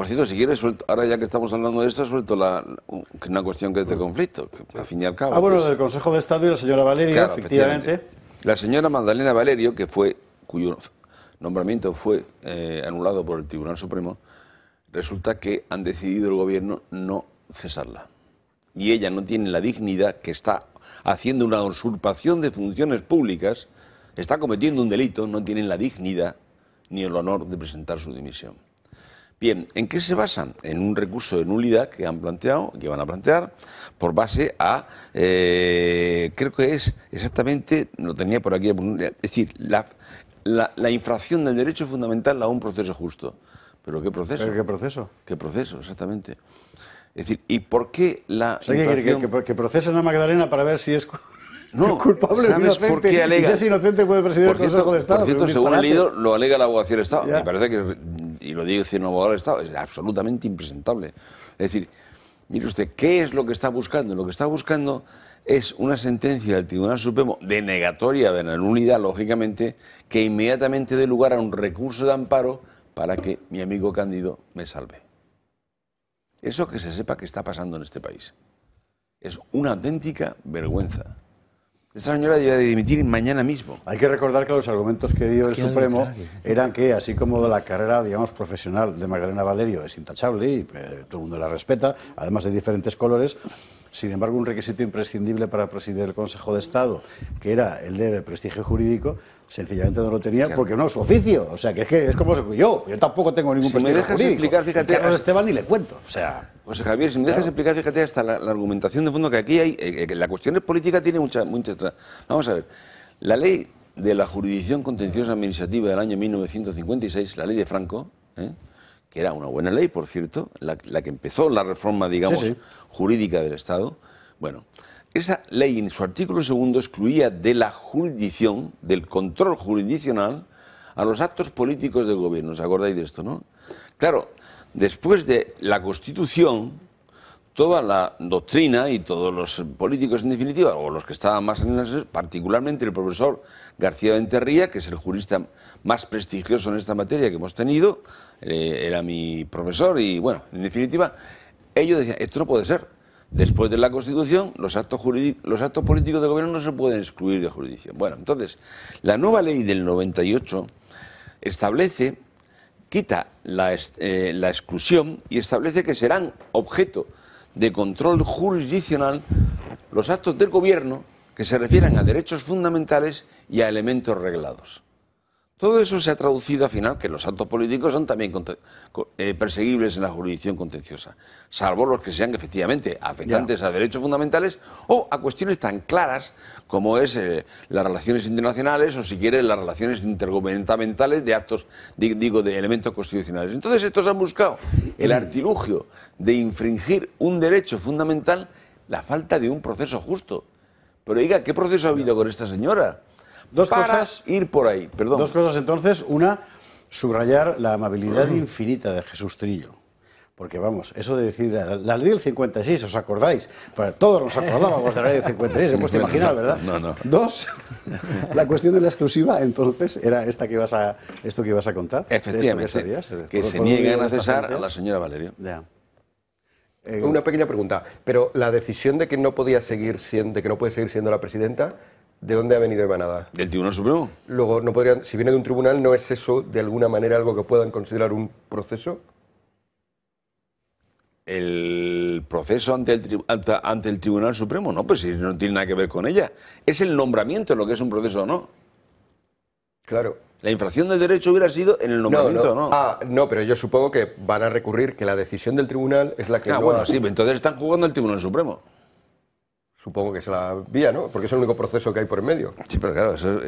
Por cierto, si quieres, ahora ya que estamos hablando de esto, suelto la, una cuestión que es de conflicto, a fin y al cabo. Ah, bueno, el del Consejo de Estado y la señora Valeria, efectivamente. La señora Magdalena Valerio, que fue, cuyo nombramiento fue eh, anulado por el Tribunal Supremo, resulta que han decidido el gobierno no cesarla. Y ella no tiene la dignidad que está haciendo una usurpación de funciones públicas, está cometiendo un delito, no tiene la dignidad ni el honor de presentar su dimisión. Bien, ¿en qué se basan? En un recurso de nulidad que han planteado, que van a plantear, por base a, eh, creo que es exactamente, lo tenía por aquí, es decir, la, infracción del derecho fundamental a un proceso justo. ¿Pero qué proceso? qué proceso? ¿Qué proceso, exactamente? Es decir, ¿y por qué la que, que, la a Magdalena para ver si es... culpable ¿sabes inocente? por qué Si es inocente puede presidir el Consejo de Estado. Por cierto, según ha leído, lo alega la abogacía del Estado. Me parece que y lo digo diciendo abogado del Estado, es absolutamente impresentable. Es decir, mire usted, ¿qué es lo que está buscando? Lo que está buscando es una sentencia del Tribunal Supremo denegatoria de la nulidad, lógicamente, que inmediatamente dé lugar a un recurso de amparo para que mi amigo Cándido me salve. Eso que se sepa que está pasando en este país. Es una auténtica vergüenza. ...esta señora debe de dimitir mañana mismo. Hay que recordar que los argumentos que dio el Supremo eran que, así como la carrera, digamos, profesional de Magdalena Valerio es intachable y eh, todo el mundo la respeta, además de diferentes colores, sin embargo, un requisito imprescindible para presidir el Consejo de Estado, que era el de prestigio jurídico, sencillamente no lo tenía porque no es su oficio. O sea, que es, que es como yo, yo tampoco tengo ningún prestigio si me dejas Explicar, fíjate, Carlos Esteban ni le cuento. O sea, José Javier, si me dejas explicar, fíjate hasta la, argumentación de fondo que aquí hay, eh, la cuestión es política tiene mucha, Vamos a ver, la ley de la jurisdicción contenciosa administrativa del año 1956, la ley de Franco, ¿eh? que era una buena ley, por cierto, la, que empezó la reforma, digamos, jurídica del Estado. Bueno, esa ley en su artículo segundo excluía de la jurisdicción, del control jurisdiccional, a los actos políticos del gobierno. ¿Os acordáis de esto, no? Claro, después de la Constitución, toda la doctrina y todos los políticos en definitiva, o los que estaban más en particularmente el profesor García Venterría, que es el jurista más prestigioso en esta materia que hemos tenido, eh, era mi profesor y bueno, en definitiva, ellos decían, esto no puede ser. Después de la Constitución, los actos, los actos políticos de gobierno no se pueden excluir de jurisdicción. Bueno, entonces, la nueva ley del 98 establece, quita la, eh, la exclusión y establece que serán objeto de control jurisdiccional los actos del Gobierno que se refieran a derechos fundamentales y a elementos reglados. Todo eso se ha traducido al final que los actos políticos son también eh, perseguibles en la jurisdicción contenciosa, salvo los que sean efectivamente afectantes a derechos fundamentales o a cuestiones tan claras como es eh, las relaciones internacionales o si quieren las relaciones intergubernamentales de actos, digo, de elementos constitucionales. Entonces estos han buscado el artilugio de infringir un derecho fundamental, la falta de un proceso justo. Pero diga, ¿qué proceso ha habido con esta señora? Dos cosas, ir por ahí. Perdón. Dos cosas entonces. Una, subrayar la amabilidad infinita de Jesús Trillo. Porque vamos, eso de decir la, ley del 56, ¿os acordáis? todos nos acordábamos de la ley del 56, se puede ¿verdad? No, no. Dos, la cuestión de la exclusiva, entonces, era esta que a, esto que ibas a contar. Efectivamente, que se niegan a cesar a la señora Valeria. Ya. Una pequeña pregunta, pero la decisión de que no podía seguir que no puede seguir siendo la presidenta, ¿De dónde ha venido emanada? ¿Del Tribunal Supremo? Luego, no podrían, si viene de un tribunal, ¿no es eso de alguna manera algo que puedan considerar un proceso? El proceso ante el, ante, el Tribunal Supremo, no, pues no tiene nada que ver con ella. Es el nombramiento lo que es un proceso o no. Claro. La infracción de derecho hubiera sido en el nombramiento, no, no. Ah, no, pero yo supongo que van a recurrir que la decisión del tribunal es la que. Ah, bueno, sí, entonces están jugando el Tribunal Supremo. Supongo que es la vía, ¿no? Porque es el único proceso que hay por en medio. Sí, pero claro, eso eh,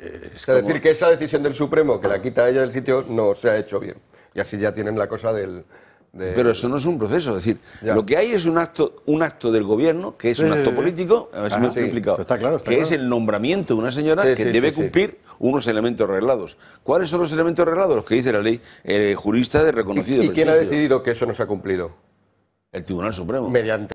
eh, es. decir, que esa decisión del Supremo, que la quita ella del sitio, no se ha hecho bien. Y así ya tienen la cosa del. Pero eso no es un proceso, es decir, lo que hay es un acto, un acto del gobierno, que es un acto político, a ah, ver está claro, que es el nombramiento de una señora que debe cumplir unos elementos reglados. ¿Cuáles son los elementos reglados? Los que dice la ley El jurista de reconocido. ¿Y, y quién ha decidido que eso no se ha cumplido? El Tribunal Supremo. Mediante